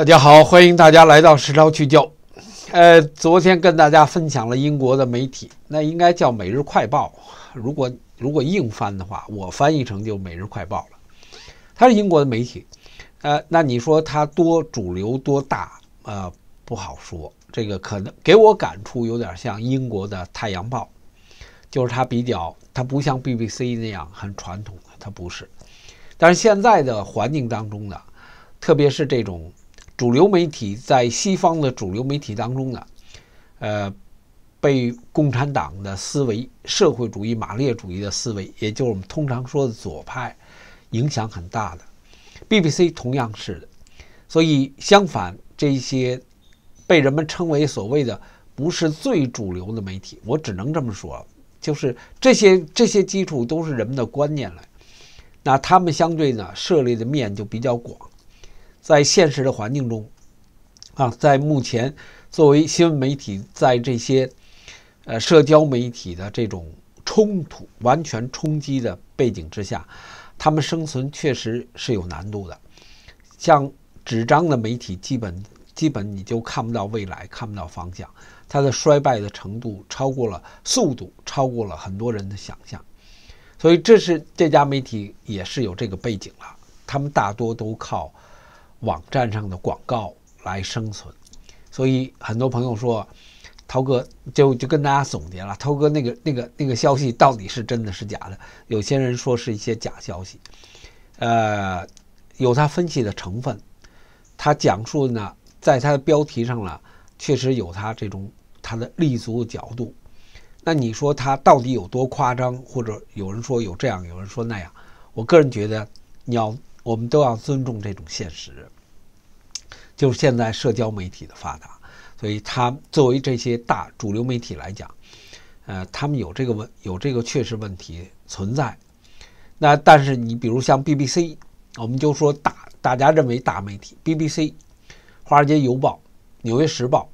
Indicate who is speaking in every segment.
Speaker 1: 大家好，欢迎大家来到时昭聚焦。呃，昨天跟大家分享了英国的媒体，那应该叫《每日快报》。如果如果硬翻的话，我翻译成就《每日快报》了。它是英国的媒体，呃，那你说它多主流多大？呃，不好说。这个可能给我感触有点像英国的《太阳报》，就是它比较，它不像 BBC 那样很传统，它不是。但是现在的环境当中呢，特别是这种。主流媒体在西方的主流媒体当中呢，呃，被共产党的思维、社会主义马列主义的思维，也就是我们通常说的左派，影响很大的。BBC 同样是的，所以相反，这些被人们称为所谓的不是最主流的媒体，我只能这么说，就是这些这些基础都是人们的观念来，那他们相对呢，涉猎的面就比较广。在现实的环境中，啊，在目前作为新闻媒体，在这些呃社交媒体的这种冲突、完全冲击的背景之下，他们生存确实是有难度的。像纸张的媒体，基本基本你就看不到未来看不到方向，它的衰败的程度超过了速度，超过了很多人的想象。所以，这是这家媒体也是有这个背景了。他们大多都靠。网站上的广告来生存，所以很多朋友说，涛哥就就跟大家总结了，涛哥那个那个那个消息到底是真的是假的？有些人说是一些假消息，呃，有他分析的成分，他讲述呢，在他的标题上呢，确实有他这种他的立足角度，那你说他到底有多夸张？或者有人说有这样，有人说那样，我个人觉得，你要我们都要尊重这种现实。就是现在社交媒体的发达，所以它作为这些大主流媒体来讲，呃，他们有这个问有这个确实问题存在。那但是你比如像 BBC，我们就说大大家认为大媒体 BBC、华尔街邮报、纽约时报，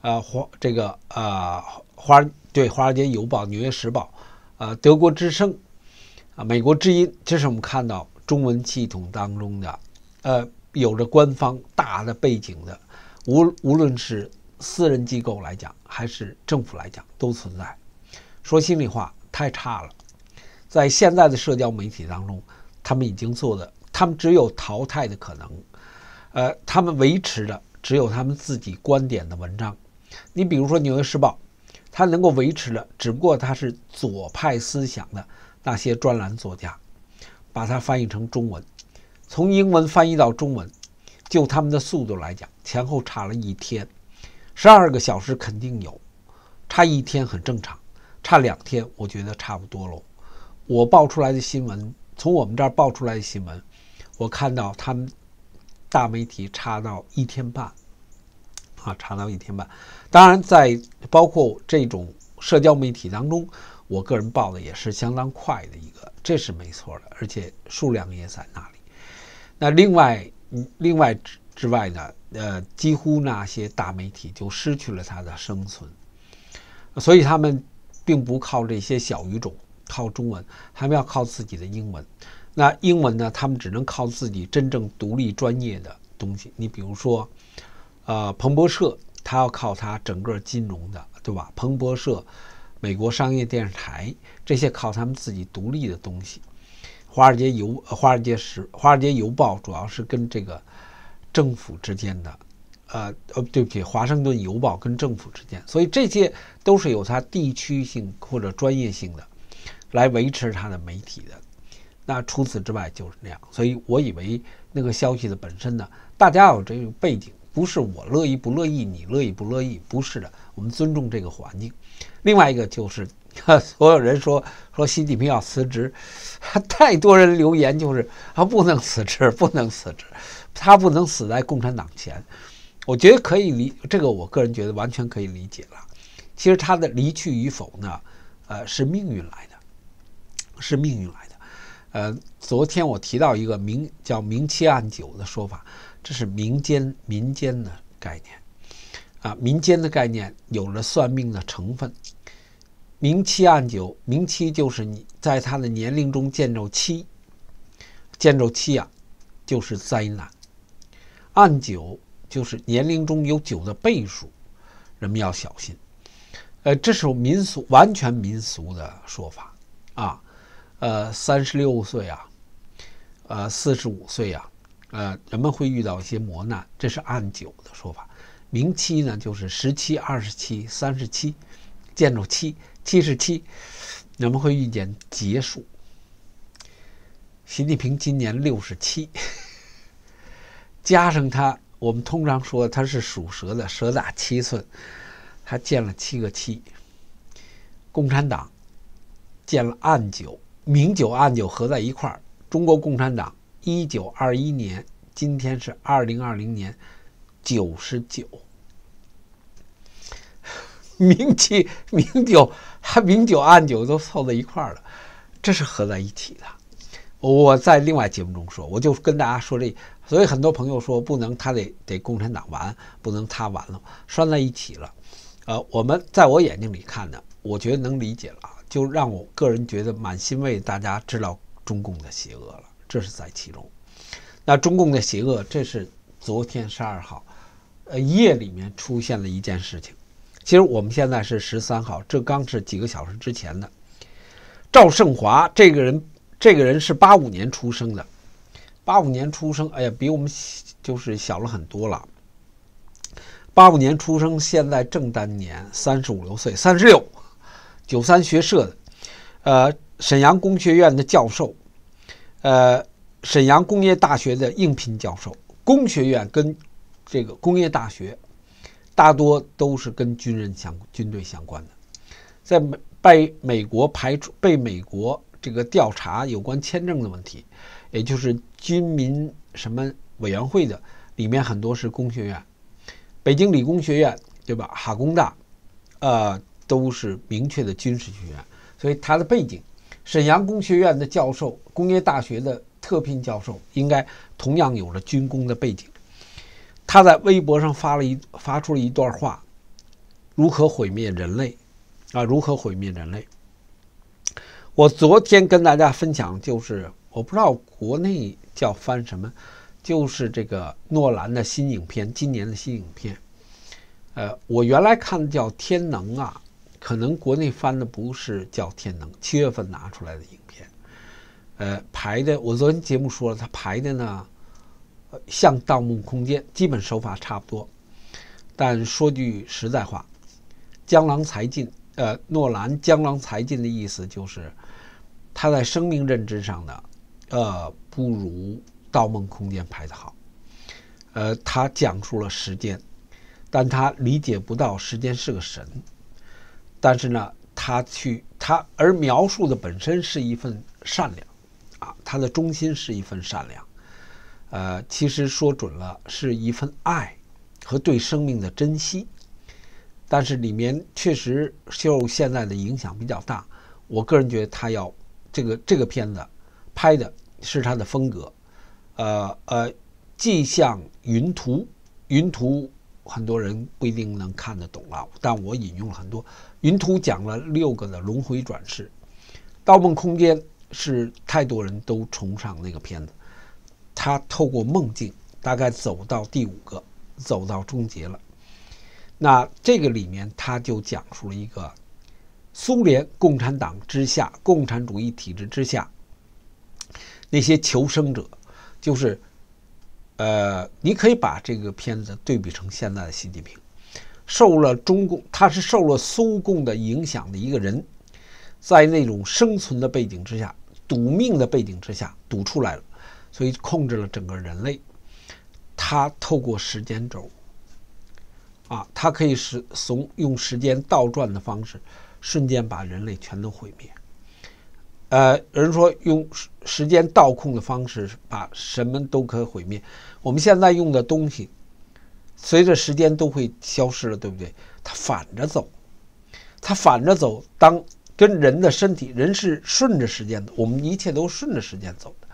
Speaker 1: 呃，华这个呃华对华尔街邮报、纽约时报，呃，德国之声，啊，美国之音，这是我们看到中文系统当中的，呃。有着官方大的背景的，无无论是私人机构来讲，还是政府来讲，都存在。说心里话，太差了。在现在的社交媒体当中，他们已经做的，他们只有淘汰的可能。呃，他们维持的只有他们自己观点的文章。你比如说《纽约时报》，它能够维持的，只不过它是左派思想的那些专栏作家，把它翻译成中文。从英文翻译到中文，就他们的速度来讲，前后差了一天，十二个小时肯定有，差一天很正常，差两天我觉得差不多喽。我报出来的新闻，从我们这儿报出来的新闻，我看到他们大媒体差到一天半，啊，差到一天半。当然，在包括这种社交媒体当中，我个人报的也是相当快的一个，这是没错的，而且数量也在那里。那另外，另外之之外呢，呃，几乎那些大媒体就失去了它的生存，所以他们并不靠这些小语种，靠中文，他们要靠自己的英文。那英文呢，他们只能靠自己真正独立专业的东西。你比如说，呃，彭博社，他要靠它整个金融的，对吧？彭博社、美国商业电视台这些靠他们自己独立的东西。华尔街邮，华尔街时，华尔街邮报主要是跟这个政府之间的，呃，呃，对不起，华盛顿邮报跟政府之间，所以这些都是有它地区性或者专业性的，来维持它的媒体的。那除此之外就是那样，所以我以为那个消息的本身呢，大家有这个背景，不是我乐意不乐意，你乐意不乐意，不是的，我们尊重这个环境。另外一个就是。哈，所有人说说习近平要辞职，太多人留言就是啊，不能辞职，不能辞职，他不能死在共产党前。我觉得可以理，这个我个人觉得完全可以理解了。其实他的离去与否呢，呃，是命运来的，是命运来的。呃，昨天我提到一个名叫“明七暗九”的说法，这是民间民间的概念啊，民间的概念有了算命的成分。明七暗九，明七就是你在他的年龄中见着七，见着七啊，就是灾难；暗九就是年龄中有九的倍数，人们要小心。呃，这是民俗，完全民俗的说法啊。呃，三十六岁啊，呃，四十五岁啊，呃，人们会遇到一些磨难，这是暗九的说法。明七呢，就是十七、二十七、三十七。建筑七七十七，我们会遇见结束。习近平今年六十七，加上他，我们通常说他是属蛇的，蛇打七寸，他建了七个七。共产党建了暗九，明九暗九合在一块儿。中国共产党一九二一年，今天是二零二零年，九十九。明企明酒，还明酒暗酒都凑在一块儿了，这是合在一起的。我在另外节目中说，我就跟大家说这，所以很多朋友说不能，他得得共产党完，不能他完了拴在一起了。呃，我们在我眼睛里看呢，我觉得能理解了就让我个人觉得满欣慰。大家知道中共的邪恶了，这是在其中。那中共的邪恶，这是昨天十二号，呃，夜里面出现了一件事情。其实我们现在是十三号，这刚是几个小时之前的。赵胜华这个人，这个人是八五年出生的，八五年出生，哎呀，比我们就是小了很多了。八五年出生，现在正当年，三十五六岁，三十六，九三学社的，呃，沈阳工学院的教授，呃，沈阳工业大学的应聘教授，工学院跟这个工业大学。大多都是跟军人相、军队相关的，在美被美国排除、被美国这个调查有关签证的问题，也就是军民什么委员会的里面很多是工学院，北京理工学院对吧？哈工大，呃，都是明确的军事学院，所以它的背景，沈阳工学院的教授、工业大学的特聘教授，应该同样有着军工的背景。他在微博上发了一发出了一段话，如何毁灭人类，啊，如何毁灭人类？我昨天跟大家分享，就是我不知道国内叫翻什么，就是这个诺兰的新影片，今年的新影片，呃，我原来看的叫《天能》啊，可能国内翻的不是叫《天能》，七月份拿出来的影片，呃，排的，我昨天节目说了，他排的呢。像《盗梦空间》，基本手法差不多，但说句实在话，《江郎才尽》呃，诺兰《江郎才尽》的意思就是，他在生命认知上呢，呃，不如《盗梦空间》拍的好。呃，他讲述了时间，但他理解不到时间是个神，但是呢，他去他而描述的本身是一份善良，啊，他的中心是一份善良。呃，其实说准了是一份爱，和对生命的珍惜，但是里面确实受现在的影响比较大。我个人觉得他要这个这个片子拍的是他的风格，呃呃，既像《云图》，《云图》很多人不一定能看得懂啊，但我引用了很多《云图》，讲了六个的轮回转世，《盗梦空间》是太多人都崇尚那个片子。他透过梦境，大概走到第五个，走到终结了。那这个里面，他就讲述了一个苏联共产党之下、共产主义体制之下那些求生者，就是，呃，你可以把这个片子对比成现在的习近平，受了中共，他是受了苏共的影响的一个人，在那种生存的背景之下、赌命的背景之下，赌出来了。所以控制了整个人类，他透过时间轴，啊，他可以使从用时间倒转的方式，瞬间把人类全都毁灭。呃，有人说用时间倒控的方式把什么都可以毁灭。我们现在用的东西，随着时间都会消失了，对不对？它反着走，它反着走。当跟人的身体，人是顺着时间的，我们一切都顺着时间走的。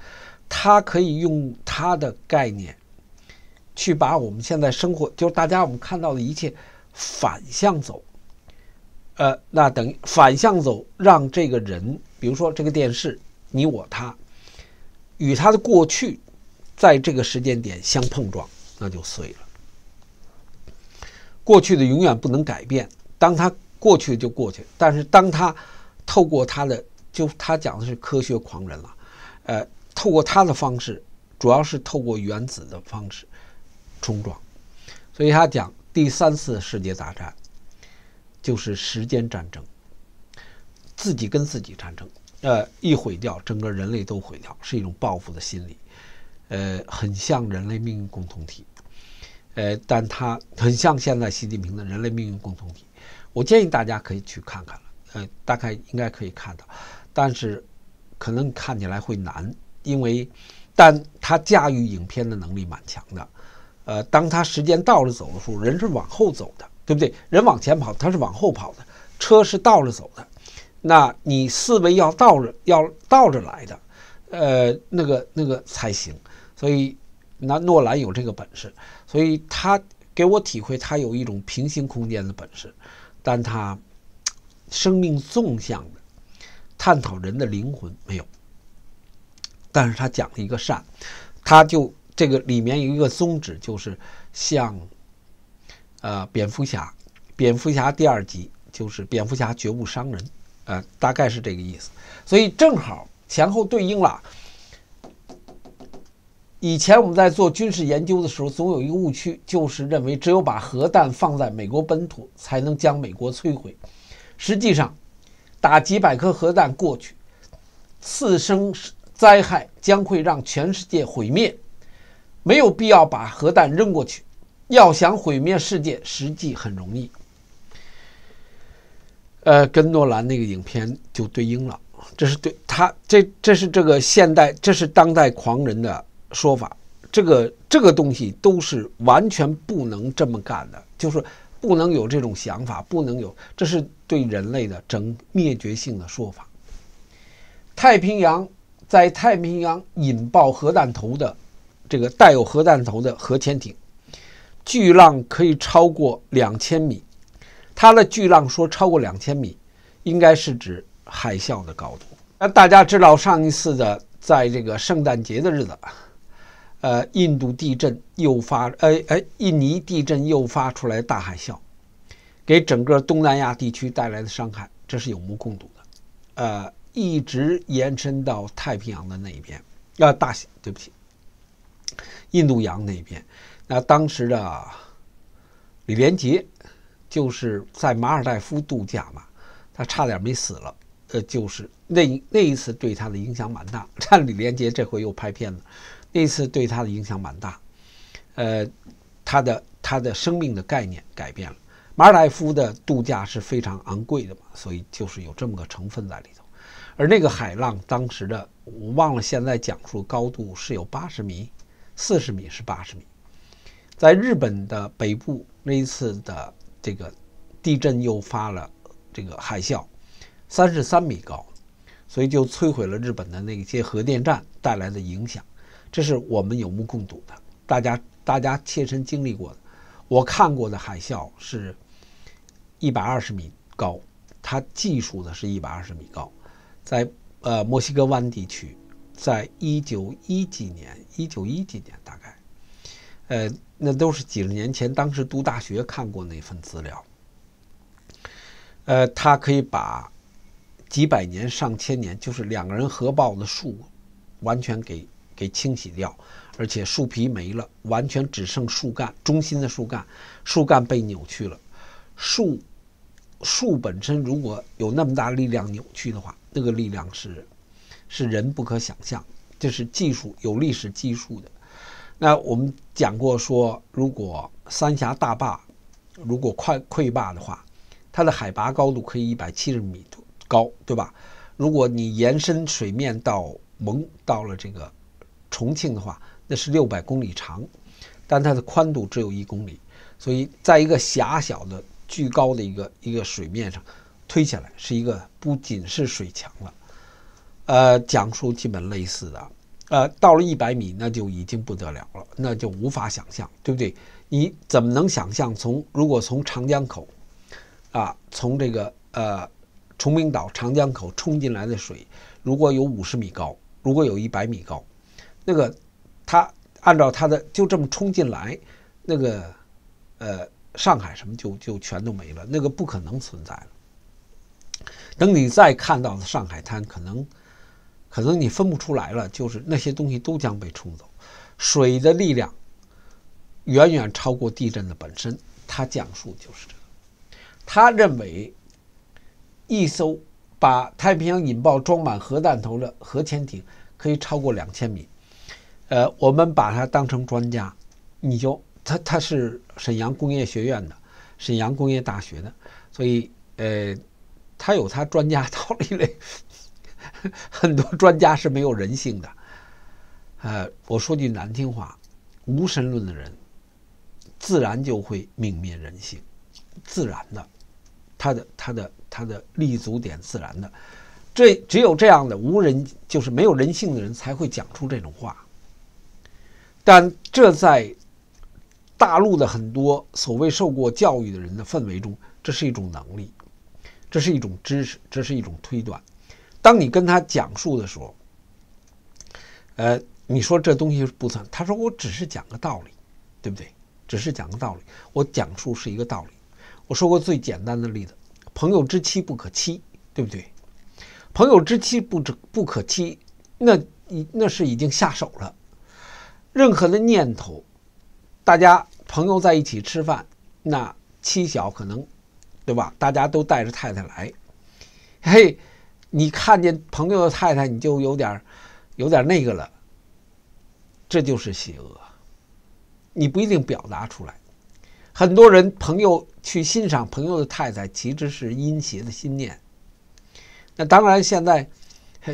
Speaker 1: 他可以用他的概念，去把我们现在生活，就是大家我们看到的一切反向走，呃，那等于反向走，让这个人，比如说这个电视，你我他，与他的过去，在这个时间点相碰撞，那就碎了。过去的永远不能改变，当他过去就过去，但是当他透过他的，就他讲的是科学狂人了，呃。透过他的方式，主要是透过原子的方式冲撞，所以他讲第三次世界大战就是时间战争，自己跟自己战争，呃，一毁掉整个人类都毁掉，是一种报复的心理，呃，很像人类命运共同体，呃，但他很像现在习近平的人类命运共同体，我建议大家可以去看看了，呃，大概应该可以看到，但是可能看起来会难。因为，但他驾驭影片的能力蛮强的。呃，当他时间倒着走的时候，人是往后走的，对不对？人往前跑，他是往后跑的。车是倒着走的，那你思维要倒着，要倒着来的，呃，那个那个才行。所以，那诺兰有这个本事，所以他给我体会，他有一种平行空间的本事，但他生命纵向的探讨人的灵魂没有。但是他讲了一个善，他就这个里面有一个宗旨，就是像，呃，蝙蝠侠，蝙蝠侠第二集就是蝙蝠侠绝不伤人，呃，大概是这个意思。所以正好前后对应了。以前我们在做军事研究的时候，总有一个误区，就是认为只有把核弹放在美国本土才能将美国摧毁。实际上，打几百颗核弹过去，次生。灾害将会让全世界毁灭，没有必要把核弹扔过去。要想毁灭世界，实际很容易。呃，跟诺兰那个影片就对应了，这是对他这这是这个现代，这是当代狂人的说法。这个这个东西都是完全不能这么干的，就是不能有这种想法，不能有。这是对人类的整灭绝性的说法。太平洋。在太平洋引爆核弹头的这个带有核弹头的核潜艇，巨浪可以超过两千米。它的巨浪说超过两千米，应该是指海啸的高度。那大家知道，上一次的在这个圣诞节的日子，呃，印度地震诱发，呃，呃，印尼地震诱发出来大海啸，给整个东南亚地区带来的伤害，这是有目共睹的。呃。一直延伸到太平洋的那一边，啊，大写对不起，印度洋那一边。那当时的李连杰就是在马尔代夫度假嘛，他差点没死了。呃，就是那那一次对他的影响蛮大。看李连杰这回又拍片子，那次对他的影响蛮大。呃，他的他的生命的概念改变了。马尔代夫的度假是非常昂贵的嘛，所以就是有这么个成分在里头。而那个海浪，当时的我忘了，现在讲述高度是有八十米，四十米是八十米。在日本的北部，那一次的这个地震诱发了这个海啸，三十三米高，所以就摧毁了日本的那些核电站带来的影响，这是我们有目共睹的，大家大家切身经历过的。我看过的海啸是一百二十米高，它技术的是一百二十米高。在呃墨西哥湾地区，在一九一几年，一九一几年大概，呃，那都是几十年前，当时读大学看过那份资料。呃，他可以把几百年、上千年，就是两个人合抱的树，完全给给清洗掉，而且树皮没了，完全只剩树干中心的树干，树干被扭曲了，树树本身如果有那么大力量扭曲的话。这个力量是，是人不可想象，这是技术有历史技术的。那我们讲过说，如果三峡大坝如果快溃坝的话，它的海拔高度可以一百七十米高，对吧？如果你延伸水面到蒙到了这个重庆的话，那是六百公里长，但它的宽度只有一公里，所以在一个狭小的、巨高的一个一个水面上。推起来是一个，不仅是水墙了，呃，讲述基本类似的，呃，到了一百米那就已经不得了了，那就无法想象，对不对？你怎么能想象从如果从长江口啊，从这个呃崇明岛长江口冲进来的水，如果有五十米高，如果有一百米高，那个它按照它的就这么冲进来，那个呃上海什么就就全都没了，那个不可能存在了。等你再看到的上海滩，可能，可能你分不出来了，就是那些东西都将被冲走。水的力量远远超过地震的本身。他讲述就是这个。他认为，一艘把太平洋引爆、装满核弹头的核潜艇可以超过两千米。呃，我们把它当成专家，你就他他是沈阳工业学院的，沈阳工业大学的，所以呃。他有他专家道理嘞，很多专家是没有人性的。呃，我说句难听话，无神论的人自然就会泯灭人性，自然的，他的他的他的立足点自然的，这只有这样的无人就是没有人性的人才会讲出这种话。但这在大陆的很多所谓受过教育的人的氛围中，这是一种能力。这是一种知识，这是一种推断。当你跟他讲述的时候，呃，你说这东西不算，他说我只是讲个道理，对不对？只是讲个道理，我讲述是一个道理。我说过最简单的例子：朋友之妻不可欺，对不对？朋友之妻不止不可欺，那那是已经下手了。任何的念头，大家朋友在一起吃饭，那妻小可能。对吧？大家都带着太太来，嘿，你看见朋友的太太，你就有点儿有点儿那个了。这就是邪恶，你不一定表达出来。很多人朋友去欣赏朋友的太太，其实是阴邪的心念。那当然，现在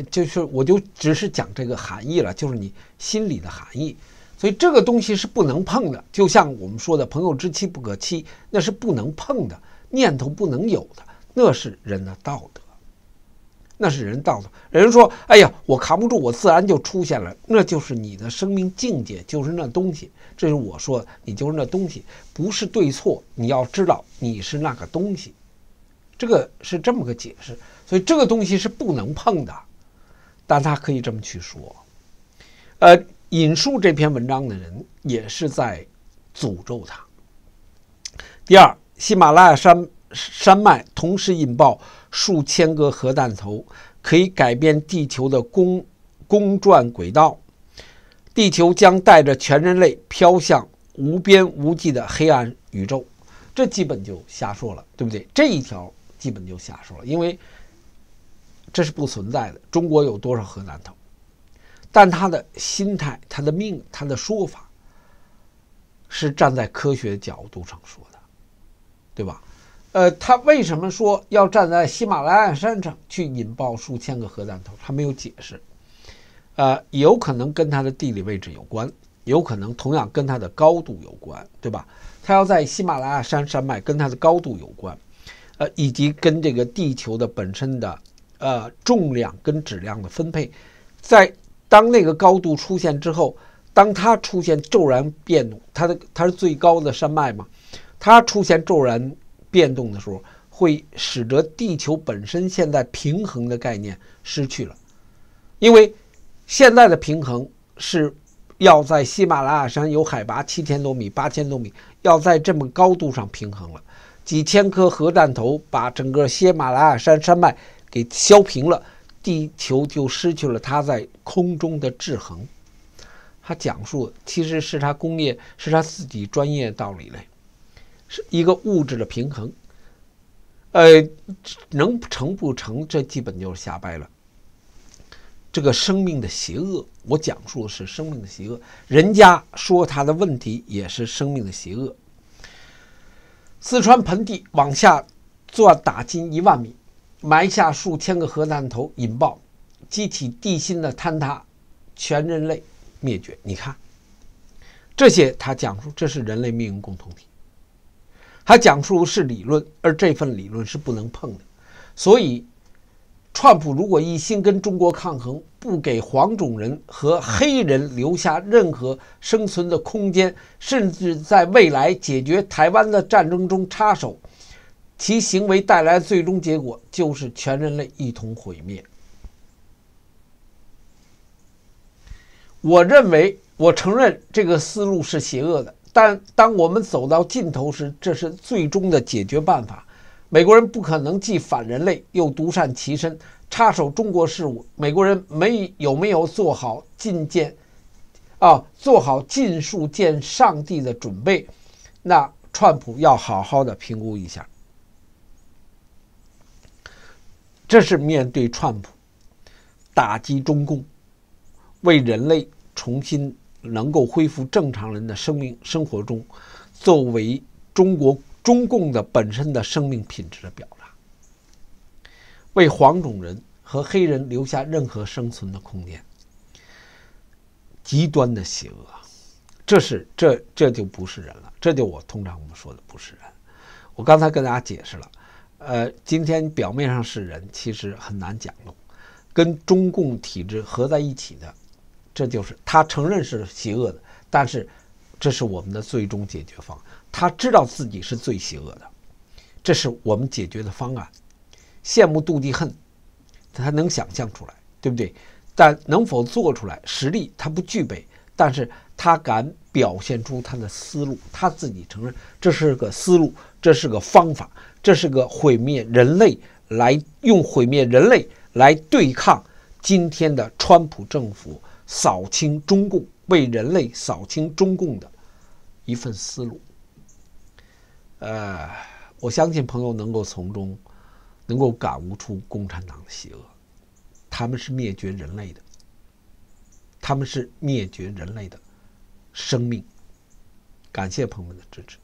Speaker 1: 就是我就只是讲这个含义了，就是你心里的含义。所以这个东西是不能碰的，就像我们说的“朋友之妻不可欺”，那是不能碰的。念头不能有的，那是人的道德，那是人道德。人说：“哎呀，我扛不住，我自然就出现了。”那就是你的生命境界，就是那东西。这是我说，你就是那东西，不是对错。你要知道，你是那个东西，这个是这么个解释。所以这个东西是不能碰的，但他可以这么去说。呃，引述这篇文章的人也是在诅咒他。第二。喜马拉雅山山脉同时引爆数千个核弹头，可以改变地球的公公转轨道，地球将带着全人类飘向无边无际的黑暗宇宙。这基本就瞎说了，对不对？这一条基本就瞎说了，因为这是不存在的。中国有多少核弹头？但他的心态、他的命、他的说法，是站在科学角度上说的。对吧？呃，他为什么说要站在喜马拉雅山上去引爆数千个核弹头？他没有解释。呃，有可能跟它的地理位置有关，有可能同样跟它的高度有关，对吧？他要在喜马拉雅山山脉，跟它的高度有关，呃，以及跟这个地球的本身的呃重量跟质量的分配，在当那个高度出现之后，当它出现骤然变动，它的它是最高的山脉嘛？它出现骤然变动的时候，会使得地球本身现在平衡的概念失去了，因为现在的平衡是要在喜马拉雅山有海拔七千多米、八千多米，要在这么高度上平衡了，几千颗核弹头把整个喜马拉雅山山脉给削平了，地球就失去了它在空中的制衡。他讲述其实是他工业是他自己专业道理嘞。一个物质的平衡，呃，能成不成？这基本就是瞎掰了。这个生命的邪恶，我讲述的是生命的邪恶。人家说他的问题也是生命的邪恶。四川盆地往下钻打井一万米，埋下数千个核弹头引爆，激起地心的坍塌，全人类灭绝。你看，这些他讲述，这是人类命运共同体。还讲述是理论，而这份理论是不能碰的。所以，川普如果一心跟中国抗衡，不给黄种人和黑人留下任何生存的空间，甚至在未来解决台湾的战争中插手，其行为带来最终结果就是全人类一同毁灭。我认为，我承认这个思路是邪恶的。但当我们走到尽头时，这是最终的解决办法。美国人不可能既反人类又独善其身，插手中国事务。美国人没有没有做好觐见，啊，做好尽数见上帝的准备。那川普要好好的评估一下，这是面对川普，打击中共，为人类重新。能够恢复正常人的生命生活中，作为中国中共的本身的生命品质的表达，为黄种人和黑人留下任何生存的空间，极端的邪恶，这是这这就不是人了，这就我通常我们说的不是人。我刚才跟大家解释了，呃，今天表面上是人，其实很难讲了，跟中共体制合在一起的。这就是他承认是邪恶的，但是这是我们的最终解决方案。他知道自己是最邪恶的，这是我们解决的方案。羡慕、妒忌、恨，他能想象出来，对不对？但能否做出来，实力他不具备。但是他敢表现出他的思路，他自己承认这是个思路，这是个方法，这是个毁灭人类来用毁灭人类来对抗今天的川普政府。扫清中共，为人类扫清中共的一份思路。呃，我相信朋友能够从中能够感悟出共产党的邪恶，他们是灭绝人类的，他们是灭绝人类的生命。感谢朋友们的支持。